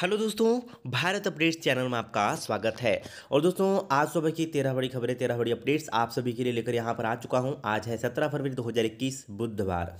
hello दोस्तों Bharat updates channel में आपका स्वागत है और दोस्तों आज सुबह की तेरह बड़ी खबरें तेरह बड़ी अपडेट्स आप सभी के लिए लेकर यहाँ पर आ चुका हूँ आज है सत्रह फरवरी दो हज़ार इक्कीस बुधवार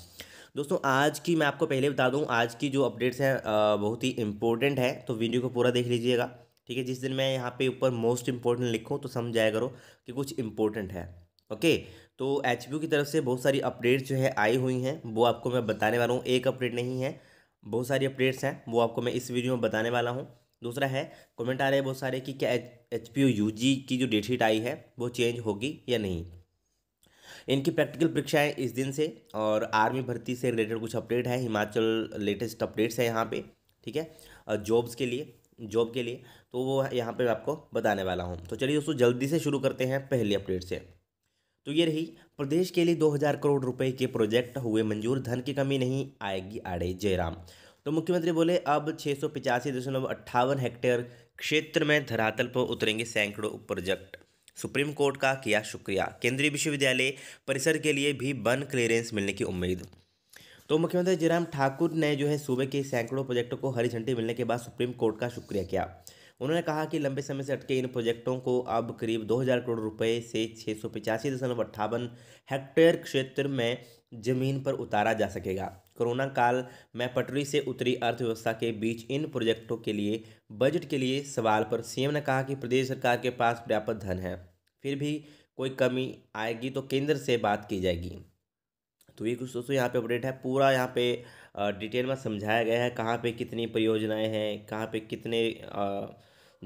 दोस्तों आज की मैं आपको पहले बता दूँ आज की जो अपडेट्स हैं बहुत ही इंपॉर्टेंट है तो वीडियो को पूरा देख लीजिएगा ठीक है जिस दिन मैं यहाँ पे ऊपर मोस्ट इंपॉर्टेंट लिखूँ तो समझ जाया करो कि कुछ इंपॉर्टेंट है ओके तो एच की तरफ से बहुत सारी अपडेट्स जो है आई हुई हैं वो आपको मैं बताने वाला हूँ एक अपडेट नहीं है बहुत सारी अपडेट्स हैं वो आपको मैं इस वीडियो में बताने वाला हूँ दूसरा है कमेंट आ रहे हैं बहुत सारे कि क्या एच पी यू जी की जो डेटशीट आई है वो चेंज होगी या नहीं इनकी प्रैक्टिकल परीक्षाएं इस दिन से और आर्मी भर्ती से रिलेटेड कुछ अपडेट है हिमाचल लेटेस्ट अपडेट्स है यहाँ पे ठीक है जॉब्स के लिए जॉब के लिए तो वो यहाँ पे मैं आपको बताने वाला हूँ तो चलिए दोस्तों जल्दी से शुरू करते हैं पहली अपडेट से तो ये रही प्रदेश के लिए 2000 करोड़ रुपए के प्रोजेक्ट हुए मंजूर धन की कमी नहीं आएगी आड़े जयराम तो मुख्यमंत्री बोले अब छः सौ पिचासी दशमलव अट्ठावन हेक्टेयर क्षेत्र में धरातल पर उतरेंगे सैकड़ों प्रोजेक्ट सुप्रीम कोर्ट का किया शुक्रिया केंद्रीय विश्वविद्यालय परिसर के लिए भी वन क्लियरेंस मिलने की उम्मीद तो मुख्यमंत्री जयराम ठाकुर ने जो है सूबे के सैकड़ों प्रोजेक्टों को हरी झंडी मिलने के बाद सुप्रीम कोर्ट का शुक्रिया किया उन्होंने कहा कि लंबे समय से अटके इन प्रोजेक्टों को अब करीब 2000 करोड़ रुपए से छः हेक्टेयर क्षेत्र में जमीन पर उतारा जा सकेगा कोरोना काल में पटरी से उतरी अर्थव्यवस्था के बीच इन प्रोजेक्टों के लिए बजट के लिए सवाल पर सीएम ने कहा कि प्रदेश सरकार के पास पर्याप्त धन है फिर भी कोई कमी आएगी तो केंद्र से बात की जाएगी तो ये कुछ दोस्तों यहाँ पे अपडेट है पूरा यहाँ पे डिटेल में समझाया गया है कहाँ पे कितनी परियोजनाएं हैं कहाँ पे कितने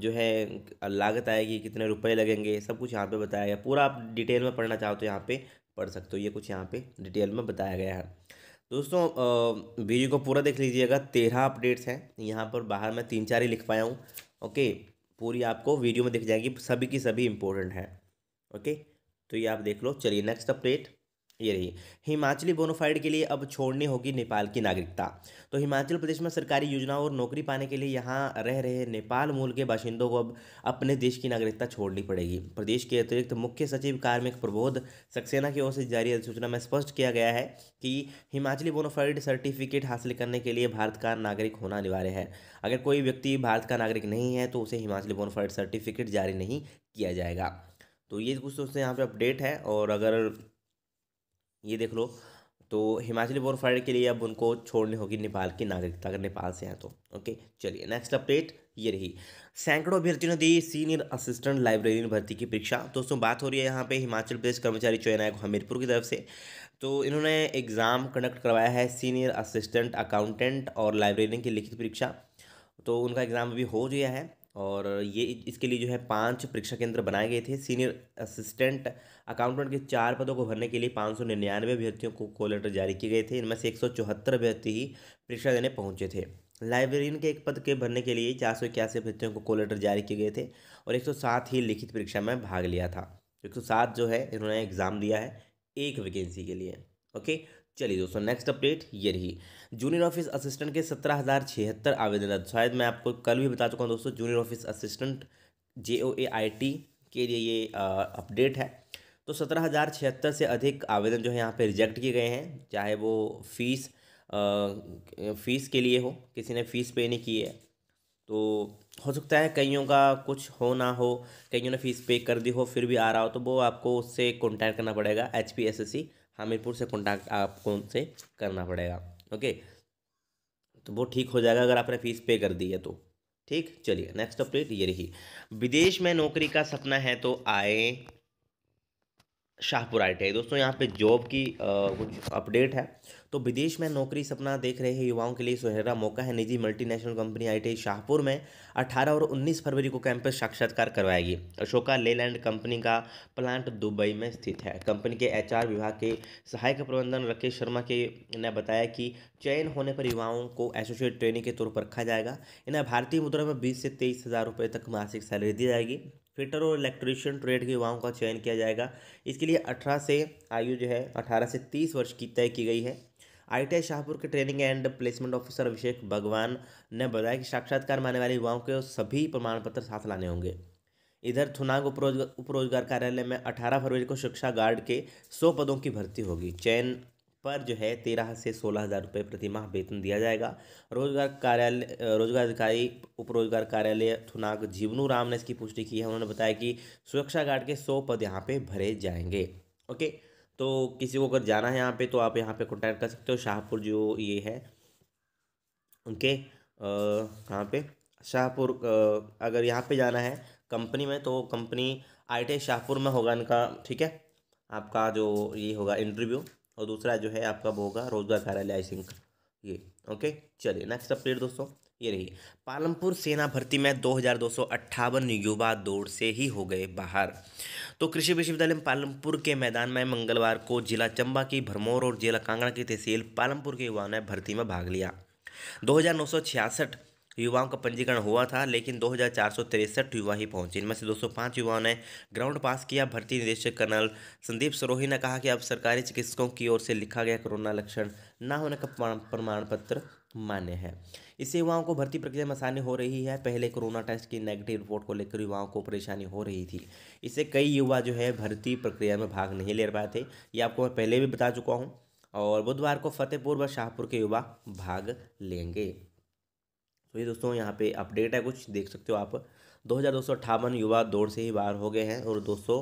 जो है लागत आएगी कितने रुपए लगेंगे सब कुछ यहाँ पे बताया गया पूरा आप डिटेल में पढ़ना चाहो तो यहाँ पे पढ़ सकते हो ये कुछ यहाँ पे डिटेल में बताया गया है दोस्तों वीडियो को पूरा देख लीजिएगा तेरह अपडेट्स हैं यहाँ पर बाहर मैं तीन चार ही लिख पाया हूँ ओके पूरी आपको वीडियो में दिख जाएगी सभी की सभी इंपॉर्टेंट है ओके तो ये आप देख लो चलिए नेक्स्ट अपडेट ये रही हिमाचली बोनोफाइड के लिए अब छोड़नी होगी नेपाल की नागरिकता तो हिमाचल प्रदेश में सरकारी योजनाओं और नौकरी पाने के लिए यहाँ रह रहे नेपाल मूल के बाशिंदों को अब अपने देश की नागरिकता छोड़नी पड़ेगी प्रदेश के अतिरिक्त मुख्य सचिव कार्मिक प्रबोध सक्सेना की ओर से जारी अधिसूचना में स्पष्ट किया गया है कि हिमाचली बोनोफाइड सर्टिफिकेट हासिल करने के लिए भारत का नागरिक होना अनिवार्य है अगर कोई व्यक्ति भारत का नागरिक नहीं है तो उसे हिमाचली बोनोफाइड सर्टिफिकेट जारी नहीं किया जाएगा तो ये कुछ दोस्तों यहाँ पर अपडेट है और अगर ये देख लो तो हिमाचली बोरफाइड के लिए अब उनको छोड़नी होगी नेपाल की नागरिकता अगर नेपाल से हैं तो ओके चलिए नेक्स्ट अपडेट ये रही सैकड़ों अभ्यर्थियों ने दी सीनियर असिस्टेंट लाइब्रेरियन भर्ती की परीक्षा दोस्तों बात हो रही है यहाँ पे हिमाचल प्रदेश कर्मचारी चयन आयोग हमीरपुर की तरफ से तो इन्होंने एग्ज़ाम कंडक्ट करवाया है सीनियर असिस्टेंट अकाउंटेंट और लाइब्रेरियन की लिखित परीक्षा तो उनका एग्ज़ाम अभी हो गया है और ये इसके लिए जो है पाँच परीक्षा केंद्र बनाए गए थे सीनियर असिस्टेंट अकाउंटेंट के चार पदों को भरने के लिए पाँच सौ निन्यानवे अभ्यर्थियों को कॉल लेटर जारी किए गए थे इनमें से एक सौ चौहत्तर अभ्यर्थी ही परीक्षा देने पहुंचे थे लाइब्रेरियन के एक पद के भरने के लिए चार सौ इक्यासी अभ्यर्थियों को कॉल लेटर जारी किए गए थे और एक सौ सात ही लिखित परीक्षा में भाग लिया था एक सौ सात जो है इन्होंने एग्ज़ाम दिया है एक वैकेंसी के लिए ओके चलिए दोस्तों नेक्स्ट अपडेट ये रही जूनियर ऑफिस असिस्टेंट के सत्रह हज़ार छिहत्तर आवेदन रद्द शायद मैं आपको कल भी बता चुका हूँ दोस्तों junior office assistant J O A I T के लिए ये अपडेट है तो सत्रह हज़ार छिहत्तर से अधिक आवेदन जो है यहाँ पे रिजेक्ट किए गए हैं चाहे वो फीस आ, फीस के लिए हो किसी ने फीस पे नहीं की है तो हो सकता है कईयों का कुछ हो ना हो कईयों ने फीस पे कर दी हो फिर भी आ रहा हो तो वो आपको उससे कॉन्टैक्ट करना पड़ेगा H P S S C Hamirpur से कॉन्टैक्ट आपको उनसे करना पड़ेगा ओके तो वो ठीक हो जाएगा अगर आपने फ़ीस पे कर दी है तो ठीक चलिए नेक्स्ट अपडेट ये रही विदेश में नौकरी का सपना है तो आए शाहपुर आई टी दोस्तों यहाँ पे जॉब की आ, कुछ अपडेट है तो विदेश में नौकरी सपना देख रहे युवाओं के लिए सुनहरा मौका है निजी मल्टीनेशनल कंपनी आईटीआई शाहपुर में 18 और 19 फरवरी को कैंपस साक्षात्कार करवाएगी अशोका लेलैंड कंपनी का प्लांट दुबई में स्थित है कंपनी के एचआर विभाग के सहायक प्रबंधन राकेश शर्मा के ने बताया कि चयन होने पर युवाओं को एसोसिएट ट्रेनिंग के तौर पर रखा जाएगा इन्हें भारतीय मुद्रा में बीस से तेईस हज़ार रुपये तक मासिक सैलरी दी जाएगी फिटर और इलेक्ट्रीशियन ट्रेड के युवाओं का चयन किया जाएगा इसके लिए अठारह से आयु जो है अठारह से तीस वर्ष की तय की गई है आई शाहपुर के training and placement officer Abhishek Bhagwan ने बताया कि साक्षात्कार माने वाले युवाओं के सभी प्रमाण पत्र साथ लाने होंगे इधर थुनाग उपरोजगार उपरोजगार कार्यालय में 18 फरवरी को शिक्षा गार्ड के 100 पदों की भर्ती होगी चयन पर जो है तेरह से सोलह हज़ार रुपये प्रतिमाह वेतन दिया जाएगा रोजगार कार्यालय रोजगार अधिकारी उपरोजगार कार्यालय थुनाग जीवनू राम ने इसकी पुष्टि की है उन्होंने बताया कि सुरक्षा गार्ड के सौ पद यहाँ पे भरे जाएंगे ओके तो किसी को अगर जाना है यहाँ पे तो आप यहाँ पे कॉन्टैक्ट कर सकते हो शाहपुर जो ये है उनके कहाँ पर शाहपुर अगर यहाँ पर जाना है कंपनी में तो कंपनी आई शाहपुर में होगा इनका ठीक है आपका जो ये होगा इंटरव्यू और दूसरा जो है आपका वो होगा रोजगार कार्यालय आई थिंक ये ओके चलिए नेक्स्ट अपडेट दोस्तों ये रही पालमपुर सेना भर्ती में दो युवा दौड़ से ही हो गए बाहर तो कृषि विश्वविद्यालय पालमपुर के मैदान में मंगलवार को जिला चंबा की भरमौर और जिला कांगड़ा की तहसील पालमपुर के युवाओं ने भर्ती में भाग लिया दो युवाओं का पंजीकरण हुआ था लेकिन दो युवा ही पहुंचे इनमें से 205 युवाओं ने ग्राउंड पास किया भर्ती निदेशक कर्नल संदीप सरोही ने कहा कि अब सरकारी चिकित्सकों की ओर से लिखा गया कोरोना लक्षण न होने का प्रमाण पत्र मान्य है इससे युवाओं को भर्ती प्रक्रिया में आसानी हो रही है पहले कोरोना टेस्ट की नेगेटिव रिपोर्ट को लेकर युवाओं को परेशानी हो रही थी इससे कई युवा जो है भर्ती प्रक्रिया में भाग नहीं ले पाए थे ये आपको मैं पहले भी बता चुका हूँ और बुधवार को फतेहपुर व शाहपुर के युवा भाग लेंगे तो ये दोस्तों यहाँ पे अपडेट है कुछ देख सकते हो आप दो हज़ार दो सौ अट्ठावन युवा दौड़ से ही बाहर हो गए हैं और दो सौ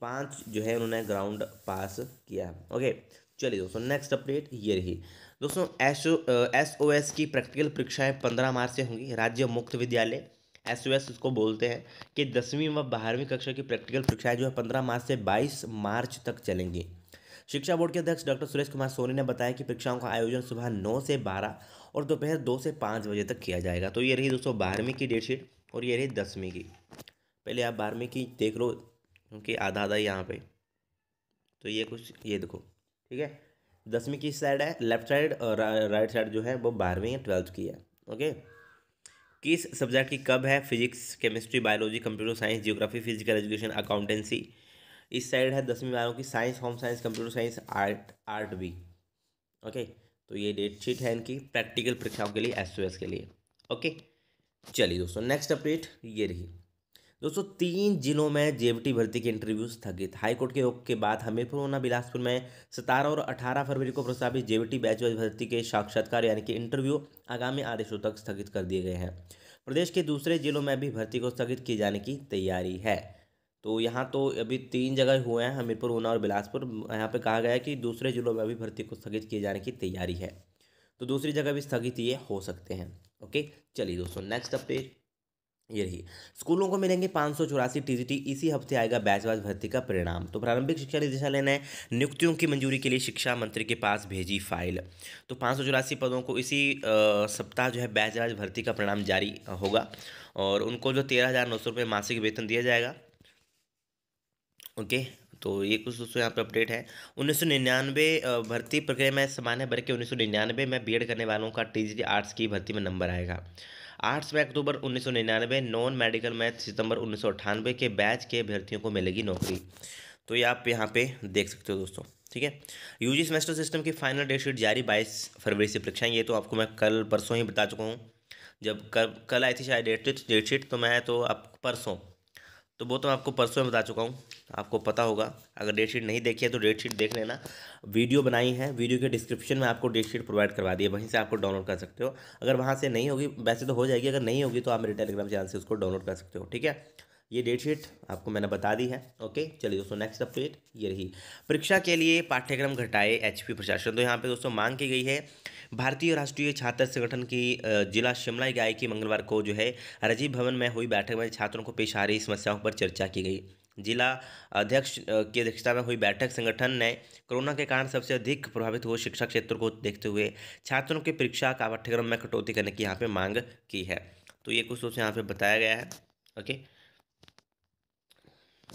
पाँच जो है उन्होंने ग्राउंड पास किया ओके चलिए दोस्तों नेक्स्ट अपडेट ये रही दोस्तों एस एस ओ एस की प्रैक्टिकल परीक्षाएं पंद्रह मार्च से होंगी राज्य मुक्त विद्यालय एस ओ एस उसको बोलते हैं कि दसवीं व बारहवीं कक्षा की प्रैक्टिकल परीक्षाएं जो है पंद्रह मार्च से बाईस मार्च तक चलेंगी शिक्षा बोर्ड के अध्यक्ष डॉक्टर सुरेश कुमार सोनी ने बताया कि परीक्षाओं का आयोजन सुबह नौ से बारह और दोपहर दो से पाँच बजे तक किया जाएगा तो ये रही दोस्तों बारहवीं की डेटशीट और ये रही दसवीं की पहले आप बारहवीं की देख लो क्योंकि आधा आधा यहाँ पे तो ये कुछ ये देखो ठीक है दसवीं की साइड है लेफ्ट साइड और राइट साइड जो है वो बारहवीं या ट्वेल्थ की है ओके किस सब्जेक्ट की कब है physics chemistry biology computer science geography physical education accountancy इस साइड है दसवीं वालों की science home science computer science art art भी ओके तो ये डेट शीट है इनकी प्रैक्टिकल परीक्षाओं के लिए एस के लिए ओके चलिए दोस्तों नेक्स्ट अपडेट ये रही दोस्तों तीन जिलों में जेबीटी भर्ती के इंटरव्यू स्थगित हाईकोर्ट के रोक के बाद हमीरपुर ऊना बिलासपुर में सतारह और अठारह फरवरी को प्रस्तावित जेबीटी बैच भर्ती के साक्षात्कार यानी कि इंटरव्यू आगामी आदेशों तक स्थगित कर दिए गए हैं प्रदेश के दूसरे जिलों में भी भर्ती को स्थगित किए जाने की तैयारी है तो यहाँ तो अभी तीन जगह हुए हैं हमीरपुर ऊना और बिलासपुर यहाँ पे कहा गया है कि दूसरे जिलों में भी भर्ती को स्थगित किए जाने की तैयारी है तो दूसरी जगह भी स्थगित ये हो सकते हैं ओके चलिए दोस्तों नेक्स्ट अपडेट ये रही स्कूलों को मिलेंगे पाँच सौ चौरासी टीजीटी इसी हफ्ते आएगा बैचवाज भर्ती का परिणाम तो प्रारंभिक शिक्षा निदेशालय ने नियुक्तियों की मंजूरी के लिए शिक्षा मंत्री के पास भेजी फाइल तो पाँच सौ चौरासी पदों को इसी सप्ताह जो है बैचवाज भर्ती का परिणाम जारी होगा और उनको जो तेरह हज़ार नौ सौ रुपये मासिक वेतन दिया जाएगा ओके तो ये कुछ दोस्तों यहाँ पर अपडेट है उन्नीस सौ निन्यानवे भर्ती प्रक्रिया में सामान्य भर के उन्नीस सौ निन्यानवे में बीएड करने वालों का टीजीटी आर्ट्स की भर्ती में नंबर आएगा आर्ट्स में अक्टूबर उन्नीस सौ निन्यानवे नॉन मेडिकल में सितंबर उन्नीस सौ अठानवे के बैच के भर्तियों को मिलेगी नौकरी तो ये आप यहाँ पे देख सकते हो दोस्तों ठीक है यूजी सेमेस्टर सिस्टम की फाइनल डेट शीट जारी बाईस फरवरी से परीक्षाएं ये तो आपको मैं कल परसों ही बता चुका हूँ जब कल कल आई थी शायद डेट डेट शीट तो मैं तो आप परसों तो वो तो आपको परसों में बता चुका हूँ आपको पता होगा अगर डेट शीट नहीं देखी है तो डेट शीट देख लेना वीडियो बनाई है वीडियो के डिस्क्रिप्शन में आपको डेट शीट प्रोवाइड करवा दी है वहीं से आपको डाउनलोड कर सकते हो अगर वहाँ से नहीं होगी वैसे तो हो जाएगी अगर नहीं होगी तो आप मेरे टेलीग्राम चैनल से उसको डाउनलोड कर सकते हो ठीक है ये डेट शीट आपको मैंने बता दी है ओके चलिए दोस्तों नेक्स्ट अपडेट ये रही परीक्षा के लिए पाठ्यक्रम घटाए एचपी प्रशासन तो यहाँ पे दोस्तों मांग की गई है भारतीय राष्ट्रीय छात्र संगठन की जिला शिमला इकाई की मंगलवार को जो है राजीव भवन में हुई बैठक में छात्रों को पेश आ रही समस्याओं पर चर्चा की गई जिला अध्यक्ष की अध्यक्षता में हुई बैठक संगठन ने कोरोना के कारण सबसे अधिक प्रभावित हुए शिक्षा क्षेत्र को देखते हुए छात्रों की परीक्षा का पाठ्यक्रम में कटौती करने की यहाँ पे मांग की है तो ये कुछ सोच यहाँ पे बताया गया है ओके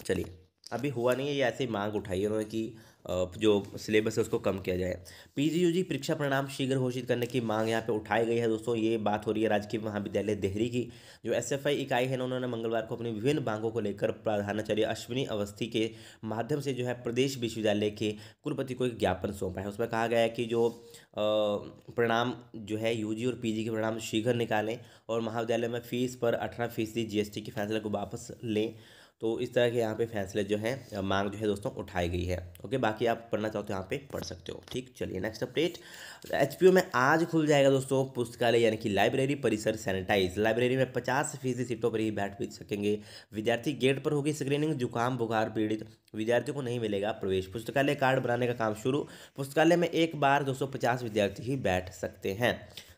चलिए अभी हुआ नहीं है ये ऐसी मांग उठाई है उन्होंने कि जो सिलेबस है उसको कम किया जाए पीजीयूजी परीक्षा परिणाम शीघ्र घोषित करने की मांग यहाँ पे उठाई गई है दोस्तों ये बात हो रही है राजकीय महाविद्यालय देहरी की जो एसएफआई इकाई है उन्होंने मंगलवार को अपनी विभिन्न मांगों को लेकर प्रधानाचार्य अश्विनी अवस्थी के माध्यम से जो है प्रदेश विश्वविद्यालय के कुलपति को एक ज्ञापन सौंपा है उसमें कहा गया है कि जो परिणाम जो है यू और पी के परिणाम शीघ्र निकालें और महाविद्यालय में फीस पर अठारह फीसदी जीएसटी की फैसले को वापस लें तो इस तरह के यहाँ पे फैसले जो है मांग जो है दोस्तों उठाई गई है ओके बाकी आप पढ़ना चाहो तो यहाँ पे पढ़ सकते हो ठीक चलिए नेक्स्ट अपडेट एच में आज खुल जाएगा दोस्तों पुस्तकालय यानी कि लाइब्रेरी परिसर सैनिटाइज लाइब्रेरी में पचास फीसदी सीटों पर ही बैठ भी सकेंगे विद्यार्थी गेट पर होगी स्क्रीनिंग जुकाम बुखार पीड़ित विद्यार्थियों को नहीं मिलेगा प्रवेश पुस्तकालय कार्ड बनाने का काम शुरू पुस्तकालय में एक बार दो विद्यार्थी ही बैठ सकते हैं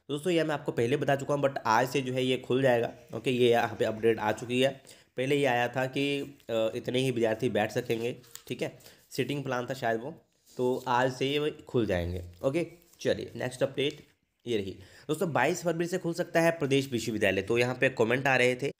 दोस्तों यह मैं आपको पहले बता चुका हूँ बट आज से जो है ये खुल जाएगा ओके ये यहाँ पे अपडेट आ चुकी है पहले ये आया था कि इतने ही विद्यार्थी बैठ सकेंगे ठीक है सिटिंग प्लान था शायद वो तो आज से ये खुल जाएंगे ओके चलिए नेक्स्ट अपडेट ये रही दोस्तों बाईस फरवरी से खुल सकता है प्रदेश विश्वविद्यालय तो यहाँ पे कमेंट आ रहे थे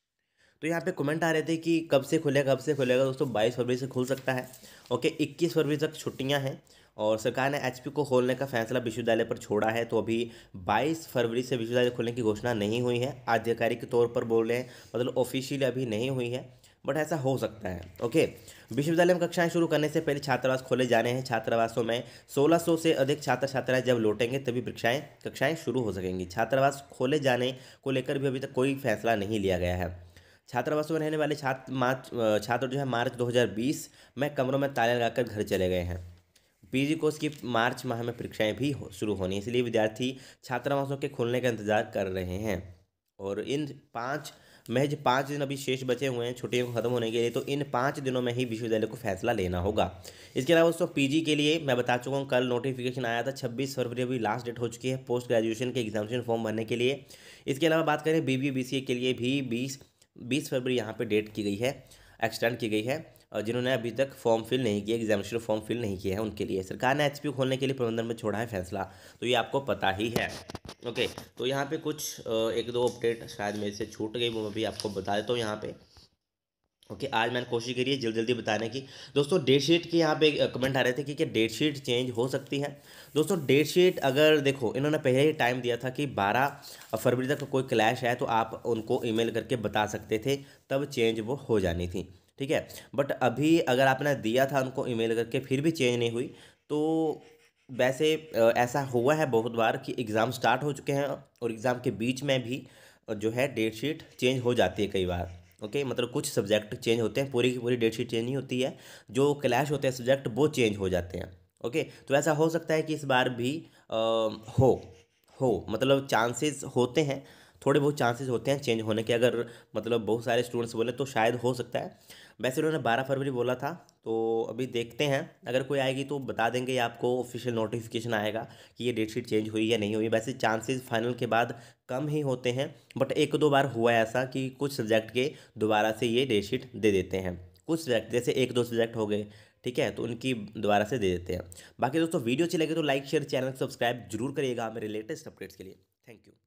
तो यहाँ पे कमेंट आ रहे थे कि कब से खुलेगा कब से खुलेगा दोस्तों बाईस फरवरी से खुल सकता है ओके इक्कीस फरवरी तक छुट्टियाँ हैं और सरकार ने एच को खोलने का फैसला विश्वविद्यालय पर छोड़ा है तो अभी 22 फरवरी से विश्वविद्यालय खोलने की घोषणा नहीं हुई है आधिकारिक तौर पर बोल रहे हैं मतलब ऑफिशियली अभी नहीं हुई है बट ऐसा हो सकता है ओके विश्वविद्यालय में कक्षाएं शुरू करने से पहले छात्रावास खोले जाने हैं छात्रावासों में 1600 से अधिक छात्र छात्राएं जब लौटेंगे तभी परीक्षाएं कक्षाएं शुरू हो सकेंगी छात्रावास खोले जाने को लेकर भी अभी तक कोई फैसला नहीं लिया गया है छात्रावासों में रहने वाले छात्र छात्र जो है मार्च दो में कमरों में ताले लगाकर घर चले गए हैं पीजी कोर्स की मार्च माह में परीक्षाएं भी हो, शुरू होनी इसलिए विद्यार्थी छात्रावासों के खुलने का इंतजार कर रहे हैं और इन पाँच महज पाँच दिन अभी शेष बचे हुए हैं छुट्टियों को खत्म होने के लिए तो इन पाँच दिनों में ही विश्वविद्यालय को फैसला लेना होगा इसके अलावा दोस्तों पीजी के लिए मैं बता चुका हूँ कल नोटिफिकेशन आया था छब्बीस फरवरी अभी लास्ट डेट हो चुकी है पोस्ट ग्रेजुएशन के एग्जामिनेशन फॉर्म भरने के लिए इसके अलावा बात करें बी बी के लिए भी बीस बीस फरवरी यहाँ पर डेट की गई है एक्सटेंड की गई है जिन्होंने अभी तक फॉर्म फिल नहीं किया एग्जामिनेशन फॉर्म फिल नहीं किया है उनके लिए सरकार ने एच खोलने के लिए प्रबंधन में छोड़ा है फैसला तो ये आपको पता ही है ओके तो यहाँ पर कुछ एक दो अपडेट शायद मेरे से छूट गई वो मैं भी आपको बता देता हूँ यहाँ पर ओके okay, आज मैंने कोशिश करी है जल्दी जल्दी बताने की दोस्तों डेट शीट के यहाँ पे कमेंट आ रहे थे कि क्या डेट शीट चेंज हो सकती है दोस्तों डेट शीट अगर देखो इन्होंने पहले ही टाइम दिया था कि 12 फरवरी तक कोई क्लैश है तो आप उनको ईमेल करके बता सकते थे तब चेंज वो हो जानी थी ठीक है बट अभी अगर आपने दिया था उनको ईमेल करके फिर भी चेंज नहीं हुई तो वैसे ऐसा हुआ है बहुत बार कि एग्ज़ाम स्टार्ट हो चुके हैं और एग्ज़ाम के बीच में भी जो है डेट शीट चेंज हो जाती है कई बार ओके मतलब कुछ सब्जेक्ट चेंज होते हैं पूरी की पूरी डेट शीट चेंज नहीं होती है जो क्लैश होते हैं सब्जेक्ट वो चेंज हो जाते हैं ओके तो ऐसा हो सकता है कि इस बार भी आ, हो हो मतलब चांसेस होते हैं थोड़े बहुत चांसेस होते हैं चेंज होने के अगर मतलब बहुत सारे स्टूडेंट्स बोले तो शायद हो सकता है वैसे उन्होंने बारह फरवरी बोला था तो अभी देखते हैं अगर कोई आएगी तो बता देंगे या आपको ऑफिशियल नोटिफिकेशन आएगा कि ये डेट शीट चेंज हुई या नहीं हुई वैसे चांसेस फाइनल के बाद कम ही होते हैं बट एक दो बार हुआ है ऐसा कि कुछ सब्जेक्ट के दोबारा से ये डेट शीट दे देते हैं कुछ सब्जेक्ट जैसे एक दो सब्जेक्ट हो गए ठीक है तो उनकी दोबारा से दे देते हैं बाकी दोस्तों वीडियो अच्छी लगे तो लाइक शेयर चैनल सब्सक्राइब जरूर करिएगा मेरे लेटेस्ट अपडेट्स के लिए थैंक यू